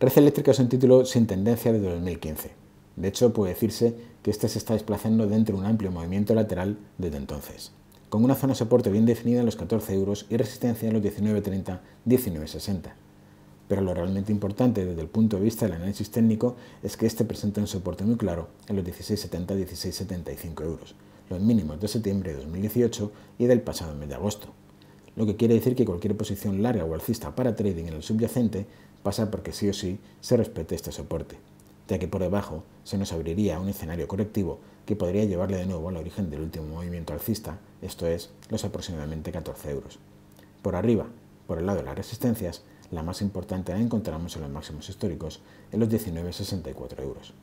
Red eléctrica es un título sin tendencia desde 2015. De hecho, puede decirse que este se está desplazando dentro de un amplio movimiento lateral desde entonces, con una zona de soporte bien definida en los 14 euros y resistencia en los 19.30-19.60. Pero lo realmente importante desde el punto de vista del análisis técnico es que este presenta un soporte muy claro en los 16.70-16.75 euros, los mínimos de septiembre de 2018 y del pasado mes de agosto lo que quiere decir que cualquier posición larga o alcista para trading en el subyacente pasa porque sí o sí se respete este soporte, ya que por debajo se nos abriría un escenario correctivo que podría llevarle de nuevo al origen del último movimiento alcista, esto es, los aproximadamente 14 euros. Por arriba, por el lado de las resistencias, la más importante la encontramos en los máximos históricos, en los 19,64 euros.